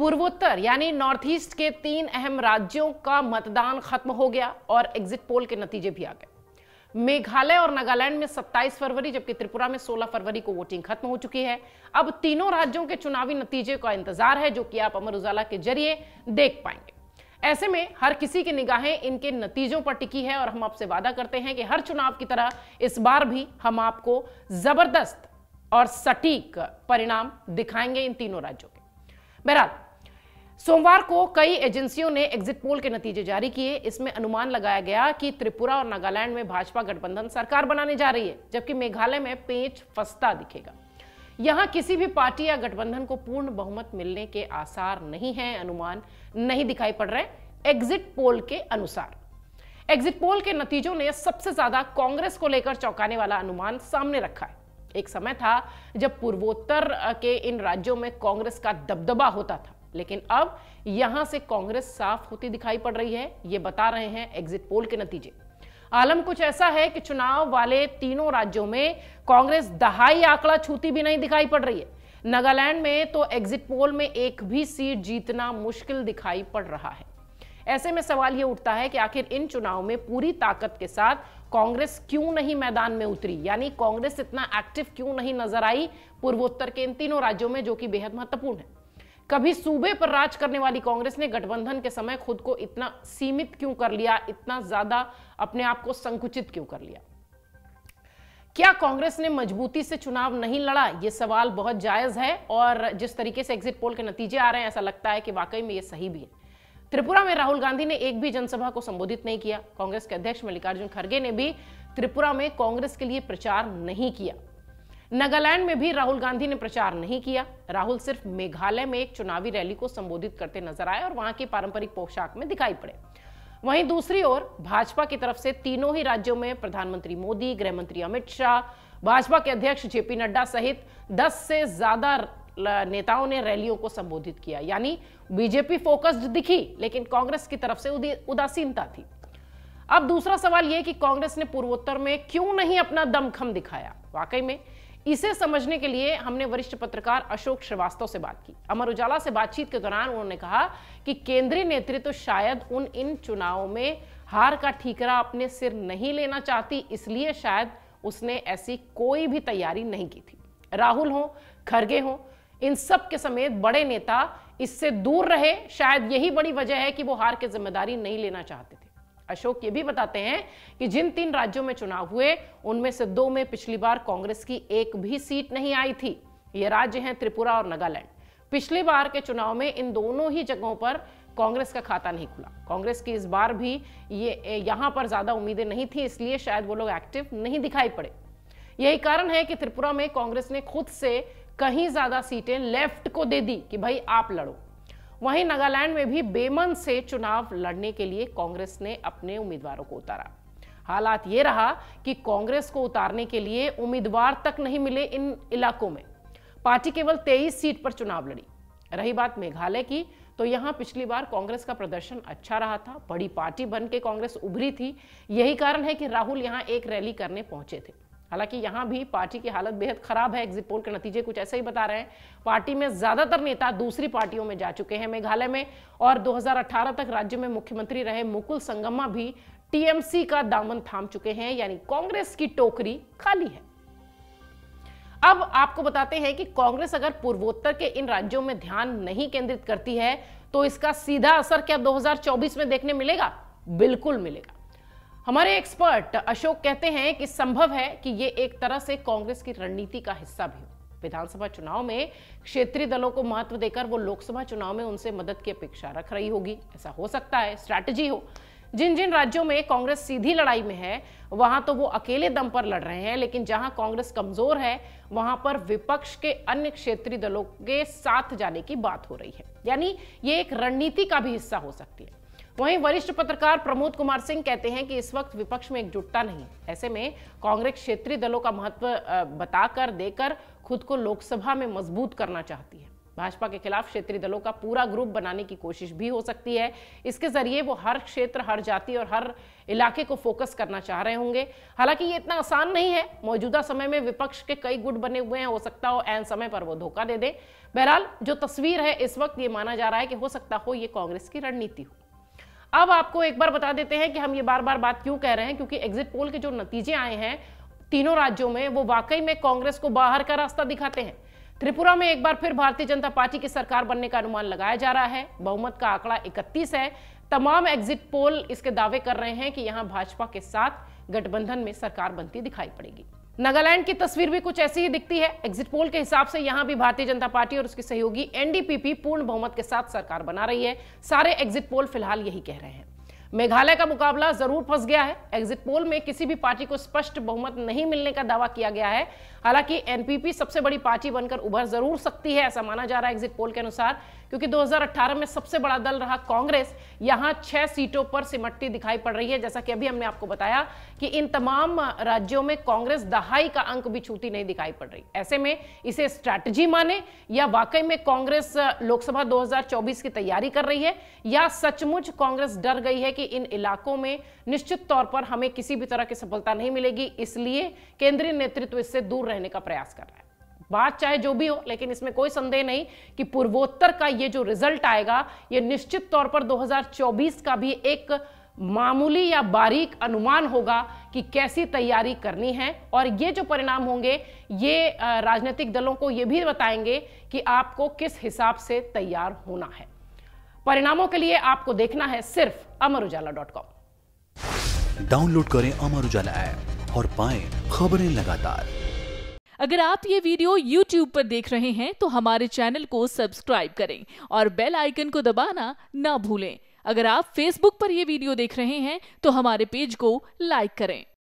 पूर्वोत्तर यानी north east के तीन अहम राज्यों का मतदान खत्म हो गया और एग्जिट पोल के नतीजे भी आ गए मेघालय और नागालैंड में 27 फरवरी जबकि त्रिपुरा में 16 फरवरी को वोटिंग खत्म हो चुकी है अब तीनों राज्यों के चुनावी नतीजे का इंतजार है जो कि आप अमर उजाला के जरिए देख पाएंगे ऐसे में हर किसी की निगाहें इनके नतीजों पर टिकी है और हम आपसे वादा करते हैं कि हर चुनाव की तरह इस बार भी हम आपको जबरदस्त और सटीक परिणाम दिखाएंगे इन तीनों राज्यों के बहरहाल सोमवार को कई एजेंसियों ने एग्जिट पोल के नतीजे जारी किए इसमें अनुमान लगाया गया कि त्रिपुरा और नागालैंड में भाजपा गठबंधन सरकार बनाने जा रही है जबकि मेघालय में पेच फंसता दिखेगा यहां किसी भी पार्टी या गठबंधन को पूर्ण बहुमत मिलने के आसार नहीं है अनुमान नहीं दिखाई पड़ रहे एग्जिट पोल के अनुसार एग्जिट पोल के नतीजों ने सबसे ज्यादा कांग्रेस को लेकर चौंकाने वाला अनुमान सामने रखा है एक समय था जब पूर्वोत्तर के इन राज्यों में कांग्रेस का दबदबा होता था लेकिन अब यहां से कांग्रेस साफ होती दिखाई पड़ रही है ये बता रहे हैं एग्जिट पोल के नतीजे आलम कुछ ऐसा है कि चुनाव वाले तीनों राज्यों में कांग्रेस दहाई आंकड़ा छूती भी नहीं दिखाई पड़ रही है नागालैंड में तो एग्जिट पोल में एक भी सीट जीतना मुश्किल दिखाई पड़ रहा है ऐसे में सवाल यह उठता है कि आखिर इन चुनाव में पूरी ताकत के साथ कांग्रेस क्यों नहीं मैदान में उतरी यानी कांग्रेस इतना एक्टिव क्यों नहीं नजर आई पूर्वोत्तर के इन तीनों राज्यों में जो कि बेहद महत्वपूर्ण है कभी सूबे पर राज करने वाली कांग्रेस ने गठबंधन के समय खुद को इतना सीमित क्यों कर लिया इतना ज्यादा अपने आप को संकुचित क्यों कर लिया क्या कांग्रेस ने मजबूती से चुनाव नहीं लड़ा ये सवाल बहुत जायज है और जिस तरीके से एग्जिट पोल के नतीजे आ रहे हैं ऐसा लगता है कि वाकई में ये सही भी है त्रिपुरा में राहुल गांधी ने एक भी जनसभा को संबोधित नहीं किया कांग्रेस के अध्यक्ष मल्लिकार्जुन खड़गे ने भी त्रिपुरा में कांग्रेस के लिए प्रचार नहीं किया नागालैंड में भी राहुल गांधी ने प्रचार नहीं किया राहुल सिर्फ मेघालय में एक चुनावी रैली को संबोधित करते नजर आए और वहां के पारंपरिक पोशाक में दिखाई पड़े वहीं दूसरी ओर भाजपा की तरफ से तीनों ही राज्यों में प्रधानमंत्री मोदी गृह मंत्री अमित शाह भाजपा के अध्यक्ष जेपी नड्डा सहित 10 से ज्यादा नेताओं ने रैलियों को संबोधित किया यानी बीजेपी फोकस्ड दिखी लेकिन कांग्रेस की तरफ से उदासीनता थी अब दूसरा सवाल यह कि कांग्रेस ने पूर्वोत्तर में क्यों नहीं अपना दमखम दिखाया वाकई में इसे समझने के लिए हमने वरिष्ठ पत्रकार अशोक श्रीवास्तव से बात की अमर उजाला से बातचीत के दौरान उन्होंने कहा कि केंद्रीय नेतृत्व तो शायद उन इन चुनावों में हार का ठीकरा अपने सिर नहीं लेना चाहती इसलिए शायद उसने ऐसी कोई भी तैयारी नहीं की थी राहुल हो खरगे हो इन सब के समेत बड़े नेता इससे दूर रहे शायद यही बड़ी वजह है कि वो हार की जिम्मेदारी नहीं लेना चाहते थे अशोक ये भी बताते हैं कि जिन तीन राज्यों में चुनाव हुए उनमें से दो में पिछली बार कांग्रेस की एक भी सीट नहीं आई थी ये राज्य हैं त्रिपुरा और नागालैंड पिछली बार के चुनाव में इन दोनों ही जगहों पर कांग्रेस का खाता नहीं खुला कांग्रेस की इस बार भी ये यहां पर ज़्यादा उम्मीदें नहीं थी इसलिए शायद वो लोग एक्टिव नहीं दिखाई पड़े यही कारण है कि त्रिपुरा में कांग्रेस ने खुद से कहीं ज़्यादा सीटें लेफ्ट को दे दी कि भाई आप लड़ो वहीं नागालैंड में भी बेमन से चुनाव लड़ने के लिए कांग्रेस ने अपने उम्मीदवारों को उतारा हालात ये रहा कि कांग्रेस को उतारने के लिए उम्मीदवार तक नहीं मिले इन इलाकों में पार्टी केवल 23 सीट पर चुनाव लड़ी रही बात मेघालय की तो यहां पिछली बार कांग्रेस का प्रदर्शन अच्छा रहा था बड़ी पार्टी बन के कांग्रेस उभरी थी यही कारण है कि राहुल यहां एक रैली करने पहुंचे थे हालांकि यहां भी पार्टी की हालत बेहद खराब है एग्जिट पोल के नतीजे कुछ ऐसे ही बता रहे हैं पार्टी में ज्यादातर नेता दूसरी पार्टियों में जा चुके हैं मेघालय में और 2018 तक राज्य में मुख्यमंत्री रहे मुकुल संगमा भी टीएमसी का दामन थाम चुके हैं यानी कांग्रेस की टोकरी खाली है अब आपको बताते हैं कि कांग्रेस अगर पूर्वोत्तर के इन राज्यों में ध्यान नहीं केंद्रित करती है तो इसका सीधा असर क्या 2024 में देखने मिलेगा बिल्कुल मिलेगा हमारे एक्सपर्ट अशोक कहते हैं कि संभव है कि ये एक तरह से कांग्रेस की रणनीति का हिस्सा भी हो विधानसभा चुनाव में क्षेत्रीय दलों को महत्व देकर वो लोकसभा चुनाव में उनसे मदद की अपेक्षा रख रही होगी ऐसा हो सकता है स्ट्रैटेजी हो जिन जिन राज्यों में कांग्रेस सीधी लड़ाई में है वहां तो वो अकेले दम पर लड़ रहे हैं लेकिन जहां कांग्रेस कमजोर है वहां पर विपक्ष के अन्य क्षेत्रीय दलों के साथ जाने की बात हो रही है यानी ये एक रणनीति का भी हिस्सा हो सकती है वहीं वरिष्ठ पत्रकार प्रमोद कुमार सिंह कहते हैं कि इस वक्त विपक्ष में एकजुटता नहीं ऐसे में कांग्रेस क्षेत्रीय दलों का महत्व बताकर देकर खुद को लोकसभा में मजबूत करना चाहती है भाजपा के खिलाफ क्षेत्रीय दलों का पूरा ग्रुप बनाने की कोशिश भी हो सकती है इसके जरिए वो हर क्षेत्र हर जाति और हर इलाके को फोकस करना चाह रहे होंगे हालांकि ये इतना आसान नहीं है मौजूदा समय में विपक्ष के कई गुट बने हुए हैं हो सकता हो एन समय पर वो धोखा दे दे बहरहाल जो तस्वीर है इस वक्त ये माना जा रहा है कि हो सकता हो ये कांग्रेस की रणनीति हो अब आपको एक बार बता देते हैं कि हम ये बार बार बात क्यों कह रहे हैं क्योंकि एग्जिट पोल के जो नतीजे आए हैं तीनों राज्यों में वो वाकई में कांग्रेस को बाहर का रास्ता दिखाते हैं त्रिपुरा में एक बार फिर भारतीय जनता पार्टी की सरकार बनने का अनुमान लगाया जा रहा है बहुमत का आंकड़ा इकतीस है तमाम एग्जिट पोल इसके दावे कर रहे हैं कि यहां भाजपा के साथ गठबंधन में सरकार बनती दिखाई पड़ेगी नागालैंड की तस्वीर भी कुछ ऐसी ही दिखती है एग्जिट पोल के हिसाब से यहां भी भारतीय जनता पार्टी और उसके सहयोगी एनडीपीपी पूर्ण बहुमत के साथ सरकार बना रही है सारे एग्जिट पोल फिलहाल यही कह रहे हैं मेघालय का मुकाबला जरूर फंस गया है एग्जिट पोल में किसी भी पार्टी को स्पष्ट बहुमत नहीं मिलने का दावा किया गया है हालांकि एनपीपी सबसे बड़ी पार्टी बनकर उभर जरूर सकती है ऐसा माना जा रहा है एग्जिट पोल के अनुसार क्योंकि 2018 में सबसे बड़ा दल रहा कांग्रेस यहां छह सीटों पर सिमटती दिखाई पड़ रही है जैसा कि अभी हमने आपको बताया कि इन तमाम राज्यों में कांग्रेस दहाई का अंक भी छूती नहीं दिखाई पड़ रही ऐसे में इसे स्ट्रैटेजी माने या वाकई में कांग्रेस लोकसभा दो की तैयारी कर रही है या सचमुच कांग्रेस डर गई है कि इन इलाकों में निश्चित तौर पर हमें किसी भी तरह की सफलता नहीं मिलेगी इसलिए केंद्रीय नेतृत्व इससे दूर रहने का प्रयास कर रहा है बात चाहे जो भी हो लेकिन इसमें कोई संदेह नहीं कि पूर्वोत्तर का ये जो रिजल्ट आएगा ये निश्चित तौर पर 2024 का भी एक मामूली या बारीक अनुमान होगा कि कैसी तैयारी करनी है और ये जो परिणाम होंगे ये राजनीतिक दलों को ये भी बताएंगे कि आपको किस हिसाब से तैयार होना है परिणामों के लिए आपको देखना है सिर्फ Amar Ujala dot com download करें अमर उजाला ऐप और पाएं खबरें लगातार अगर आप ये वीडियो YouTube पर देख रहे हैं तो हमारे चैनल को सब्सक्राइब करें और बेल आइकन को दबाना ना भूलें अगर आप Facebook पर यह वीडियो देख रहे हैं तो हमारे पेज को लाइक करें